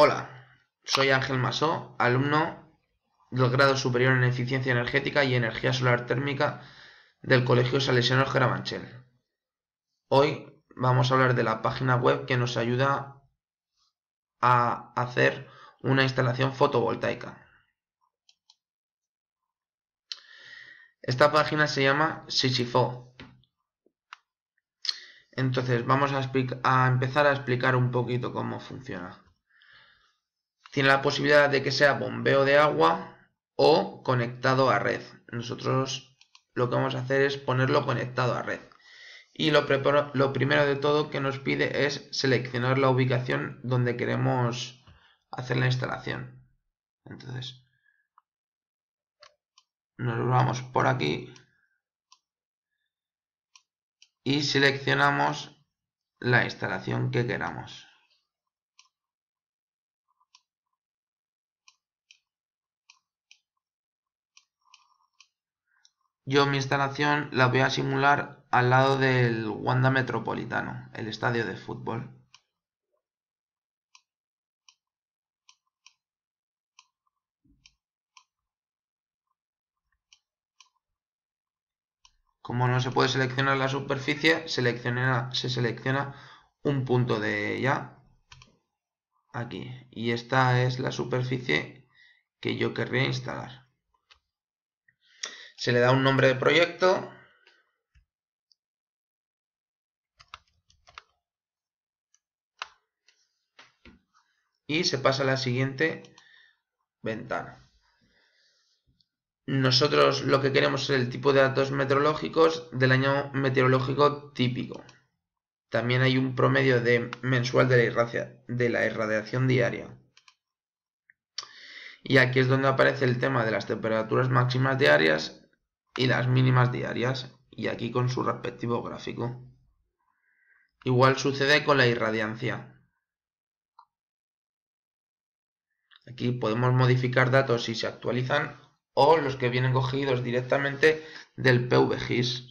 Hola, soy Ángel Masó, alumno del grado superior en eficiencia energética y energía solar térmica del Colegio Salesiano Geramanchel. Hoy vamos a hablar de la página web que nos ayuda a hacer una instalación fotovoltaica. Esta página se llama Sisifo. Entonces vamos a empezar a explicar un poquito cómo funciona. Tiene la posibilidad de que sea bombeo de agua o conectado a red. Nosotros lo que vamos a hacer es ponerlo conectado a red. Y lo, primero de todo que nos pide es seleccionar la ubicación donde queremos hacer la instalación. Entonces, nos vamos por aquí y seleccionamos la instalación que queramos. Yo mi instalación la voy a simular al lado del Wanda Metropolitano, el estadio de fútbol. Como no se puede seleccionar la superficie, se selecciona un punto de ella. Aquí. Y esta es la superficie que yo querría instalar se le da un nombre de proyecto y se pasa a la siguiente ventana. Nosotros lo que queremos es el tipo de datos meteorológicos del año meteorológico típico. También hay un promedio de mensual de la irradiación diaria. Y aquí es donde aparece el tema de las temperaturas máximas diarias y las mínimas diarias, y aquí con su respectivo gráfico. Igual sucede con la irradiancia. Aquí podemos modificar datos si se actualizan o los que vienen cogidos directamente del PVGIS.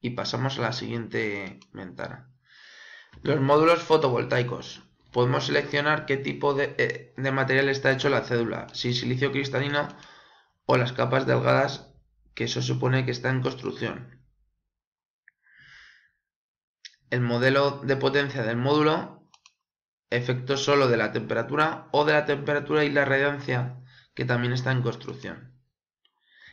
Y pasamos a la siguiente ventana. Los módulos fotovoltaicos. Podemos seleccionar qué tipo de, eh, de material está hecho la cédula, si silicio cristalino o las capas delgadas que se supone que está en construcción. El modelo de potencia del módulo, efecto solo de la temperatura o de la temperatura y la radiancia que también está en construcción.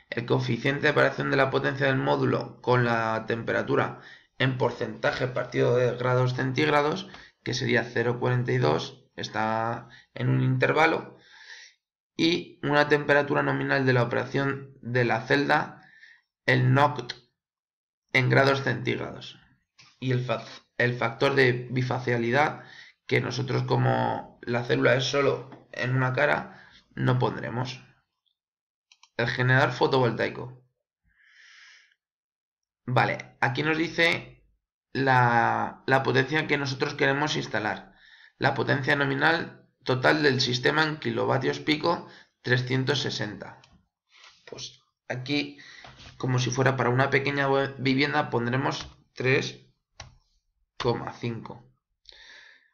El coeficiente de variación de la potencia del módulo con la temperatura en porcentaje partido de grados centígrados, que sería 0,42, está en un intervalo, y una temperatura nominal de la operación de la celda, el NOCT, en grados centígrados. Y el, el factor de bifacialidad, que nosotros como la célula es solo en una cara, no pondremos. El generador fotovoltaico. Vale, aquí nos dice la, la potencia que nosotros queremos instalar. La potencia nominal Total del sistema en kilovatios pico, 360. Pues aquí, como si fuera para una pequeña vivienda, pondremos 3,5.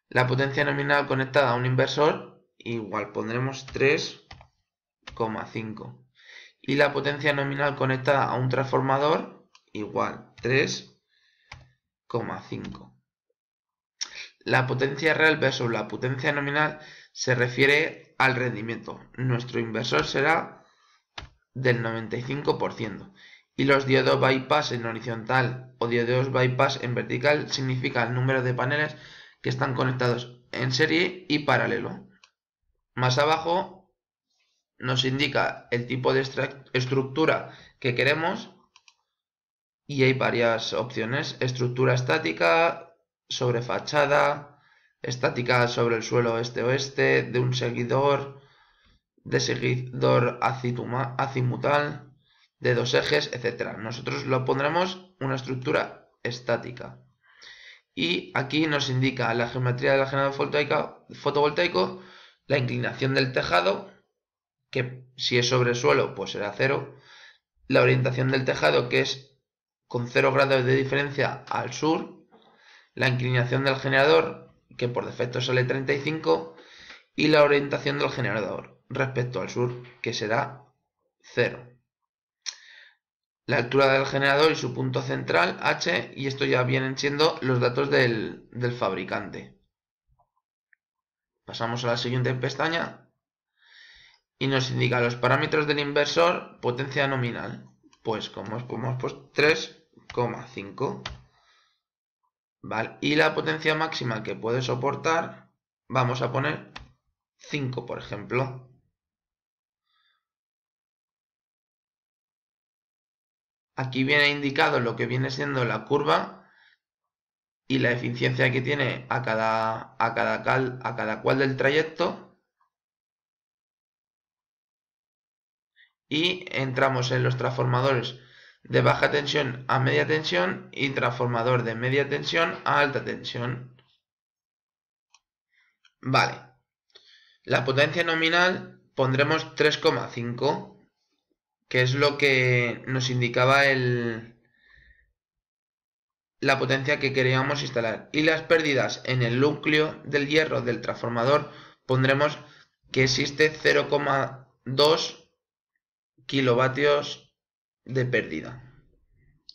La potencia nominal conectada a un inversor, igual pondremos 3,5. Y la potencia nominal conectada a un transformador, igual 3,5. La potencia real versus la potencia nominal se refiere al rendimiento. Nuestro inversor será del 95%. Y los diodos bypass en horizontal o diodos bypass en vertical significa el número de paneles que están conectados en serie y paralelo. Más abajo nos indica el tipo de estructura que queremos y hay varias opciones, estructura estática, sobre fachada, estática sobre el suelo este-oeste, de un seguidor, de seguidor acimutal, azimutal, de dos ejes, etc. Nosotros lo pondremos una estructura estática. Y aquí nos indica la geometría del generador fotovoltaico, la inclinación del tejado, que si es sobre el suelo pues será cero, la orientación del tejado que es con cero grados de diferencia al sur, la inclinación del generador, que por defecto sale 35, y la orientación del generador respecto al sur, que será 0. La altura del generador y su punto central, H, y esto ya vienen siendo los datos del, fabricante. Pasamos a la siguiente pestaña y nos indica los parámetros del inversor potencia nominal. Pues como es 3,5. Y la potencia máxima que puede soportar, vamos a poner 5, por ejemplo. Aquí viene indicado lo que viene siendo la curva y la eficiencia que tiene a a cada cual del trayecto. Y entramos en los transformadores de baja tensión a media tensión y transformador de media tensión a alta tensión. Vale. La potencia nominal pondremos 3,5, que es lo que nos indicaba el, la potencia que queríamos instalar. Y las pérdidas en el núcleo del hierro del transformador pondremos que existe 0,2 kilovatios de pérdida.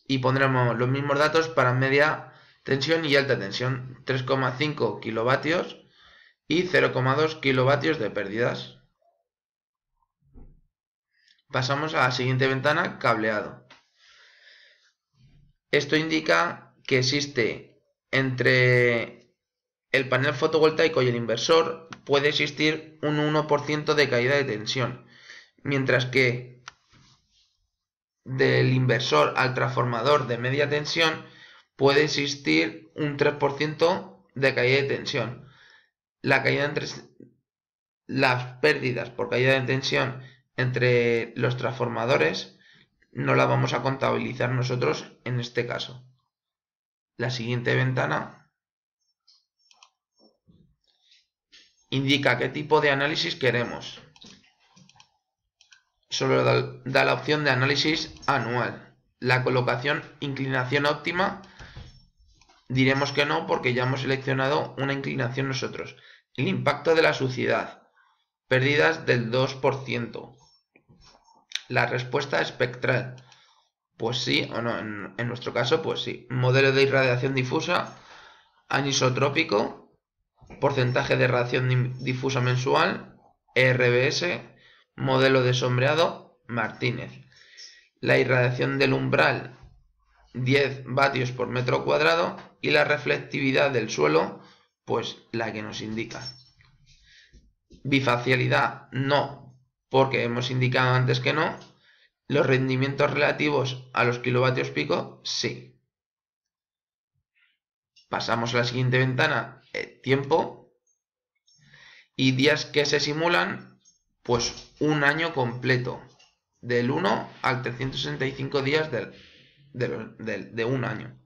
Y pondremos los mismos datos para media tensión y alta tensión, 3,5 kilovatios y 0,2 kilovatios de pérdidas. Pasamos a la siguiente ventana, cableado. Esto indica que existe entre el panel fotovoltaico y el inversor puede existir un 1% de caída de tensión, mientras que del inversor al transformador de media tensión, puede existir un 3% de caída de tensión. La caída entre, las pérdidas por caída de tensión entre los transformadores no la vamos a contabilizar nosotros en este caso. La siguiente ventana indica qué tipo de análisis queremos solo da, la opción de análisis anual. La colocación inclinación óptima diremos que no porque ya hemos seleccionado una inclinación nosotros. El impacto de la suciedad, pérdidas del 2%. La respuesta espectral, pues sí o no, en, en nuestro caso pues sí. Modelo de irradiación difusa, anisotrópico, porcentaje de radiación difusa mensual, RBS, modelo de sombreado Martínez. La irradiación del umbral 10 vatios por metro cuadrado y la reflectividad del suelo pues la que nos indica. Bifacialidad no, porque hemos indicado antes que no. Los rendimientos relativos a los kilovatios pico sí. Pasamos a la siguiente ventana, eh, tiempo y días que se simulan pues un año completo, del 1 al 365 días del, de un año.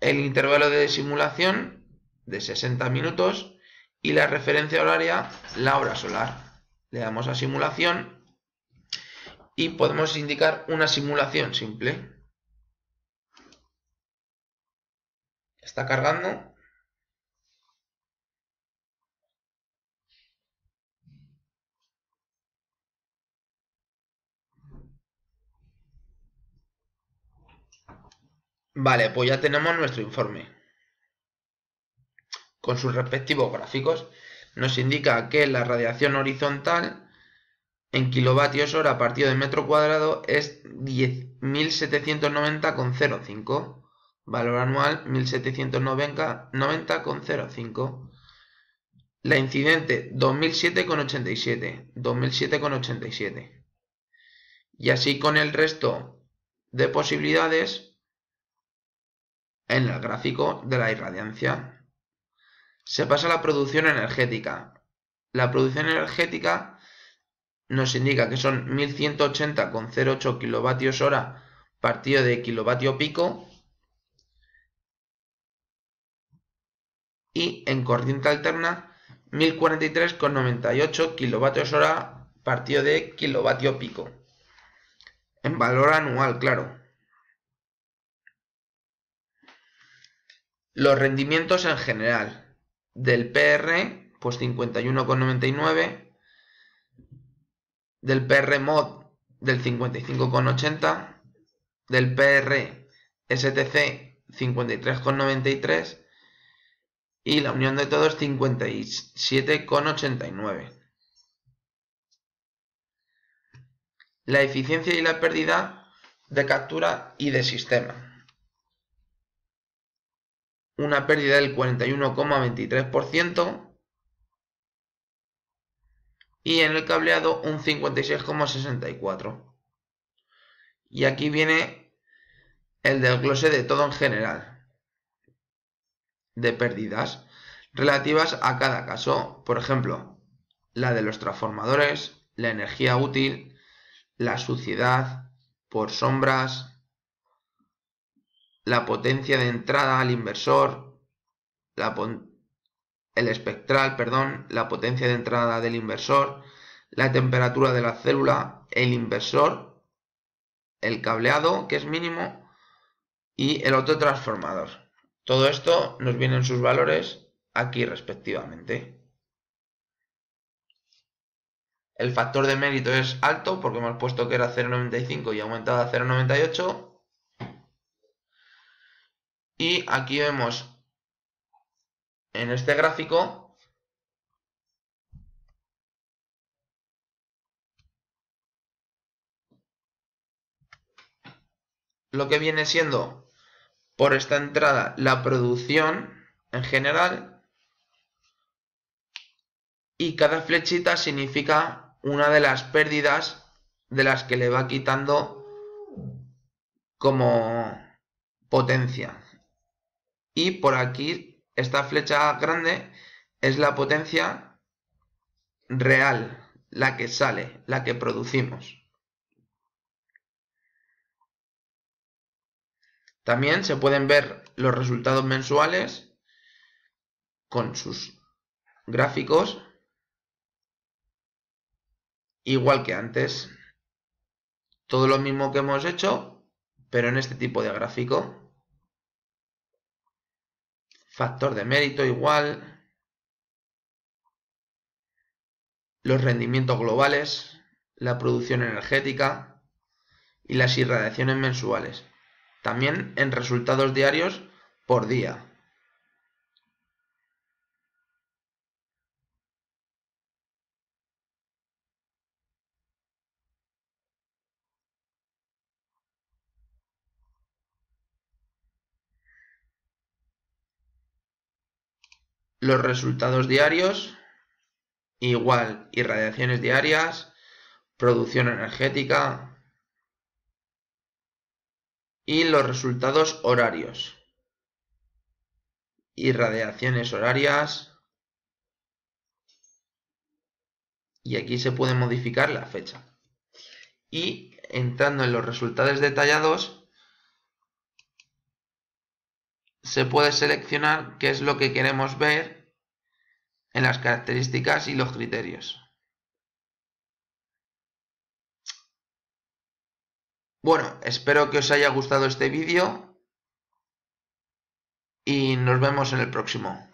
El intervalo de simulación de 60 minutos y la referencia horaria, la hora solar. Le damos a simulación y podemos indicar una simulación simple. Está cargando. Vale, pues ya tenemos nuestro informe. Con sus respectivos gráficos, nos indica que la radiación horizontal en kilovatios hora partido de metro cuadrado es 10.790,05. Valor anual 1.790,05. La incidente 2007,87. 2007,87. Y así con el resto de posibilidades en el gráfico de la irradiancia. Se pasa a la producción energética. La producción energética nos indica que son 1180,08 kilovatios hora partido de kilovatio pico y en corriente alterna 1043,98 kilovatios hora partido de kilovatio pico. En valor anual, claro. Los rendimientos en general del PR, pues 51,99, del PR mod del 55,80, del PR STC 53,93 y la unión de todos 57,89. La eficiencia y la pérdida de captura y de sistema una pérdida del 41,23% y en el cableado un 56,64%. Y aquí viene el desglose de todo en general de pérdidas relativas a cada caso, por ejemplo, la de los transformadores, la energía útil, la suciedad por sombras, la potencia de entrada al inversor, el espectral, perdón, la potencia de entrada del inversor, la temperatura de la célula, el inversor, el cableado, que es mínimo, y el otro transformador. Todo esto nos viene en sus valores aquí respectivamente. El factor de mérito es alto porque hemos puesto que era 0,95 y aumentado a 0,98 y aquí vemos en este gráfico lo que viene siendo por esta entrada la producción en general y cada flechita significa una de las pérdidas de las que le va quitando como potencia. Y por aquí, esta flecha grande es la potencia real, la que sale, la que producimos. También se pueden ver los resultados mensuales con sus gráficos, igual que antes. Todo lo mismo que hemos hecho, pero en este tipo de gráfico factor de mérito igual, los rendimientos globales, la producción energética y las irradiaciones mensuales. También en resultados diarios por día. Los resultados diarios, igual irradiaciones diarias, producción energética y los resultados horarios. Irradiaciones horarias. Y aquí se puede modificar la fecha. Y entrando en los resultados detallados, se puede seleccionar qué es lo que queremos ver en las características y los criterios. Bueno, espero que os haya gustado este vídeo y nos vemos en el próximo.